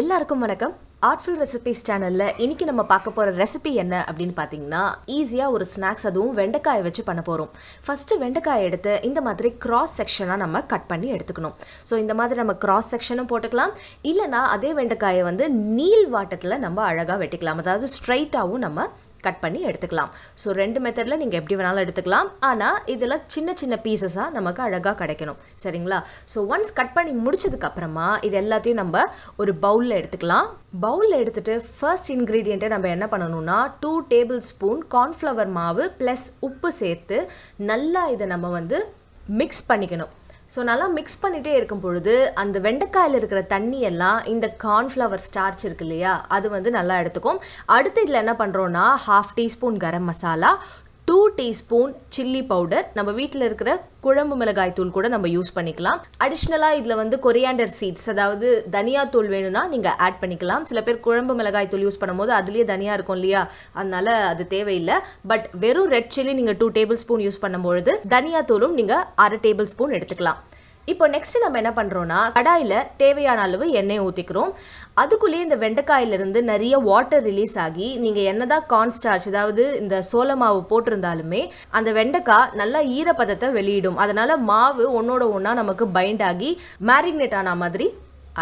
எல்லாருக்கும் வணக்கம் artful recipes சேனலில் இன்றைக்கி நம்ம பார்க்க போகிற ரெசிபி என்ன அப்படின்னு பார்த்தீங்கன்னா ஈஸியாக ஒரு ஸ்நாக்ஸ் அதுவும் வெண்டைக்காயை வச்சு பண்ண போகிறோம் ஃபஸ்ட்டு வெண்டைக்காயை எடுத்து இந்த மாதிரி கிராஸ் செக்ஷனாக நம்ம கட் பண்ணி எடுத்துக்கணும் ஸோ இந்த மாதிரி நம்ம கிராஸ் செக்ஷனும் போட்டுக்கலாம் இல்லைனா அதே வெண்டைக்காயை வந்து நீல் வாட்டத்தில் நம்ம அழகாக வெட்டிக்கலாம் அதாவது ஸ்ட்ரைட்டாகவும் நம்ம கட் பண்ணி எடுத்துக்கலாம் ஸோ ரெண்டு மெத்தடில் நீங்கள் எப்படி வேணாலும் எடுத்துக்கலாம் ஆனால் இதெல்லாம் சின்ன சின்ன பீசஸாக நமக்கு அழகாக கிடைக்கணும் சரிங்களா ஸோ ஒன்ஸ் கட் பண்ணி முடிச்சதுக்கப்புறமா இது எல்லாத்தையும் நம்ம ஒரு பவுலில் எடுத்துக்கலாம் பவுலில் எடுத்துகிட்டு ஃபர்ஸ்ட் இன்க்ரீடியண்ட்டை நம்ம என்ன பண்ணணும்னா டூ டேபிள் ஸ்பூன் கார்ன்ஃப்ளவர் மாவு ப்ளஸ் உப்பு சேர்த்து நல்லா இதை நம்ம வந்து மிக்ஸ் பண்ணிக்கணும் ஸோ நல்லா மிக்ஸ் பண்ணிகிட்டே இருக்கும் பொழுது அந்த வெண்டைக்காயில் இருக்கிற தண்ணியெல்லாம் இந்த கார்ன்ஃப்ளவர் ஸ்டார்ச் இருக்கு இல்லையா அது வந்து நல்லா எடுத்துக்கும் அடுத்து இதில் என்ன பண்ணுறோன்னா half teaspoon garam masala two teaspoon chilli powder நம்ம வீட்டில் இருக்கிற குழம்பு மிளகாய் தூள் கூட நம்ம யூஸ் பண்ணிக்கலாம் அடிஷ்னலாக இதில் வந்து கொரியாண்டர் சீட்ஸ் அதாவது தனியா தூள் வேணும்னா நீங்கள் ஆட் பண்ணிக்கலாம் சில பேர் குழம்பு மிளகாய் தூள் யூஸ் பண்ணும்போது அதுலேயே தனியா இருக்கும் இல்லையா அதனால அது தேவையில்லை பட் வெறும் ரெட் சில்லி நீங்கள் டூ டேபிள் ஸ்பூன் யூஸ் பண்ணும்பொழுது தனியா தூளும் நீங்கள் அரை டேபிள் ஸ்பூன் எடுத்துக்கலாம் இப்போ நெக்ஸ்ட் நம்ம என்ன பண்ணுறோன்னா கடாயில் தேவையான அளவு எண்ணெய் ஊற்றிக்கிறோம் அதுக்குள்ளேயே இந்த வெண்டைக்காயிலிருந்து நிறைய வாட்டர் ரிலீஸ் ஆகி நீங்கள் என்ன தான் கான்ஸ்டார்ச் அதாவது இந்த சோள மாவு போட்டிருந்தாலுமே அந்த வெண்டைக்காய் நல்லா ஈரப்பதத்தை வெளியிடும் அதனால் மாவு ஒன்றோட ஒன்றா நமக்கு பைண்ட் ஆகி மேரினேட் ஆன மாதிரி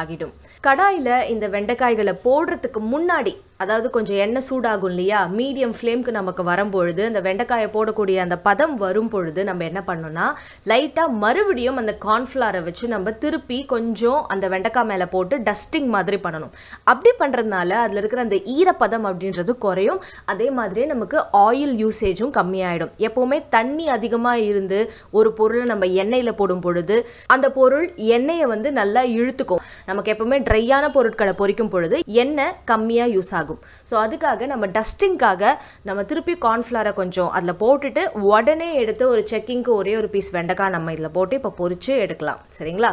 ஆகிடும் கடாயில் இந்த வெண்டைக்காய்களை போடுறதுக்கு முன்னாடி அதாவது கொஞ்சம் எண்ணெய் சூடாகும் இல்லையா மீடியம் ஃப்ளேம்க்கு நமக்கு வரும்பொழுது அந்த வெண்டைக்காயை போடக்கூடிய அந்த பதம் வரும் பொழுது நம்ம என்ன பண்ணோம்னா லைட்டாக மறுபடியும் அந்த கார்ன்ஃப்ளாரை வச்சு நம்ம திருப்பி கொஞ்சம் அந்த வெண்டைக்காய் மேலே போட்டு டஸ்டிங் மாதிரி பண்ணணும் அப்படி பண்ணுறதுனால அதில் இருக்கிற அந்த ஈரப்பதம் அப்படின்றது குறையும் அதே மாதிரியே நமக்கு ஆயில் யூசேஜும் கம்மியாயிடும் எப்போவுமே தண்ணி அதிகமாக இருந்து ஒரு பொருளை நம்ம எண்ணெயில் போடும் பொழுது அந்த பொருள் எண்ணெயை வந்து நல்லா இழுத்துக்கும் நமக்கு எப்போவுமே ட்ரையான பொருட்களை பொறிக்கும் பொழுது எண்ணெய் கம்மியாக யூஸ் ஆகும் ஆகும் ஸோ அதுக்காக நம்ம டஸ்டிங்க்காக நம்ம திருப்பி கார்ன்ஃப்ளாரை கொஞ்சம் அதில் போட்டுட்டு உடனே எடுத்து ஒரு செக்கிங்க்கு ஒரே ஒரு பீஸ் வெண்டைக்காய் நம்ம இதில் போட்டு இப்போ பொறிச்சு எடுக்கலாம் சரிங்களா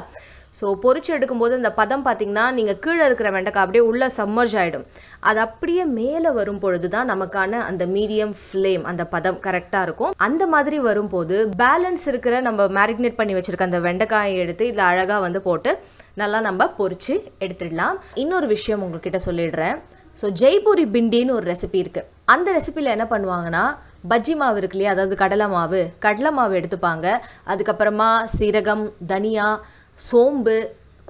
ஸோ பொறிச்சு எடுக்கும்போது அந்த பதம் பார்த்திங்கன்னா நீங்கள் கீழே இருக்கிற வெண்டைக்காய் அப்படியே உள்ளே சம்மர்ஜ் ஆகிடும் அது அப்படியே மேலே வரும் பொழுது தான் நமக்கான அந்த மீடியம் ஃப்ளேம் அந்த பதம் கரெக்டாக இருக்கும் அந்த மாதிரி வரும்போது பேலன்ஸ் இருக்கிற நம்ம மேரிக்னேட் பண்ணி வச்சுருக்க அந்த வெண்டைக்காயை எடுத்து இதில் அழகாக வந்து போட்டு நல்லா நம்ம பொறிச்சு எடுத்துடலாம் இன்னொரு விஷயம் உங்கள்கிட்ட சொல்லிடுறேன் ஸோ ஜெய்பூரி பிண்டின்னு ஒரு ரெசிபி இருக்குது அந்த ரெசிபியில் என்ன பண்ணுவாங்கன்னா பஜ்ஜி மாவு இருக்கு இல்லையா அதாவது கடலை மாவு கடலை மாவு எடுத்துப்பாங்க அதுக்கப்புறமா சீரகம் தனியா சோம்பு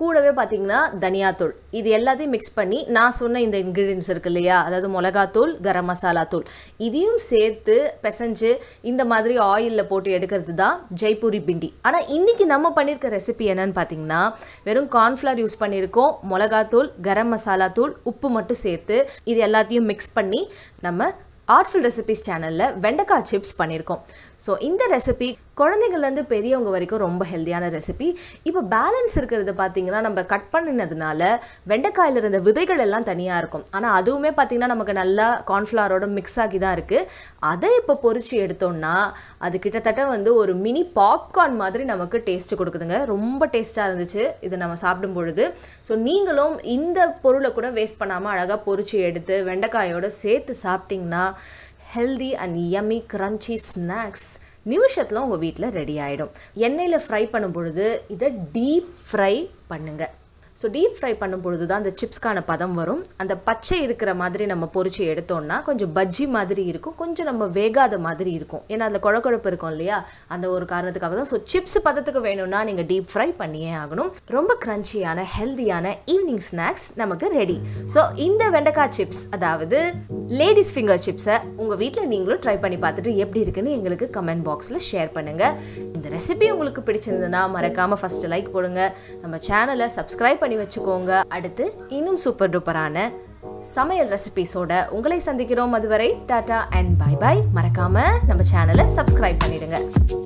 கூடவே பார்த்தீங்கன்னா தனியாத்தூள் இது எல்லாத்தையும் மிக்ஸ் பண்ணி நான் சொன்ன இந்த இன்க்ரீடியன்ஸ் இருக்கு இல்லையா அதாவது மிளகாத்தூள் கரம் மசாலா தூள் இதையும் சேர்த்து பிசைஞ்சு இந்த மாதிரி ஆயிலில் போட்டு எடுக்கிறது தான் ஜெய்ப்பூரி பிண்டி ஆனால் இன்றைக்கி நம்ம பண்ணியிருக்க ரெசிபி என்னன்னு பார்த்தீங்கன்னா வெறும் கார்ன்ஃப்ளவர் யூஸ் பண்ணியிருக்கோம் மிளகாத்தூள் கரம் மசாலா தூள் உப்பு மட்டும் சேர்த்து இது எல்லாத்தையும் மிக்ஸ் பண்ணி நம்ம ஆர்ட்ஃபுல் ரெசிபிஸ் சேனலில் வெண்டைக்காய் சிப்ஸ் பண்ணியிருக்கோம் ஸோ இந்த ரெசிபி குழந்தைங்கள்லேருந்து பெரியவங்க வரைக்கும் ரொம்ப ஹெல்த்தியான ரெசிபி இப்போ பேலன்ஸ் இருக்கிறது பார்த்திங்கன்னா நம்ம கட் பண்ணினதுனால வெண்டைக்காயில் இருந்த விதைகள் எல்லாம் தனியாக இருக்கும் ஆனால் அதுவுமே பார்த்திங்கன்னா நமக்கு நல்லா கார்ன்ஃப்ளாரோட மிக்ஸ் ஆகி தான் இருக்குது அதை இப்போ பொறிச்சு எடுத்தோம்னா அது கிட்டத்தட்ட வந்து ஒரு மினி பாப்கார்ன் மாதிரி நமக்கு டேஸ்ட்டு கொடுக்குதுங்க ரொம்ப டேஸ்ட்டாக இருந்துச்சு இதை நம்ம சாப்பிடும் பொழுது ஸோ நீங்களும் இந்த பொருளை கூட வேஸ்ட் பண்ணாமல் அழகாக பொறிச்சு எடுத்து வெண்டைக்காயோடு சேர்த்து சாப்பிட்டிங்கன்னா healthy and yummy crunchy snacks நிமிஷத்தில் உங்கள் வீட்டில் ரெடி ஆகிடும் எண்ணெயில் ஃப்ரை பண்ணும் பொழுது இதை டீப் ஃப்ரை பண்ணுங்கள் ஸோ டீப் ஃப்ரை பண்ணும் பொழுது தான் அந்த சிப்ஸ்க்கான பதம் வரும் அந்த பச்சை இருக்கிற மாதிரி நம்ம பொறிச்சு எடுத்தோம்னா கொஞ்சம் பஜ்ஜி மாதிரி இருக்கும் கொஞ்சம் நம்ம வேகாத மாதிரி இருக்கும் ஏன்னா அதில் குழக்குழப்பு இருக்கும் இல்லையா அந்த ஒரு காரணத்துக்காக தான் ஸோ சிப்ஸ் பதத்துக்கு வேணும்னா நீங்கள் டீப் ஃப்ரை பண்ணியே ஆகணும் ரொம்ப கிரன்ச்சியான ஹெல்த்தியான ஈவினிங் ஸ்நாக்ஸ் நமக்கு ரெடி ஸோ இந்த வெண்டைக்காய் சிப்ஸ் அதாவது லேடிஸ் ஃபிங்கர் சிப்ஸை உங்கள் வீட்டில் நீங்களும் ட்ரை பண்ணி பார்த்துட்டு எப்படி இருக்குன்னு எங்களுக்கு கமெண்ட் பாக்ஸில் ஷேர் பண்ணுங்கள் இந்த ரெசிபி உங்களுக்கு பிடிச்சிருந்ததுன்னா மறக்காமல் ஃபஸ்ட்டு லைக் போடுங்க நம்ம சேனலை சப்ஸ்கிரைப் பண்ணி வச்சுக்கோங்க அடுத்து இன்னும் சூப்பர் டூப்பரான சமையல் ரெசிபிஸோட உங்களை சந்திக்கிறோம் அதுவரை டாடா அண்ட் பாய் பாய் மறக்காமல் நம்ம சேனலை சப்ஸ்கிரைப் பண்ணிவிடுங்க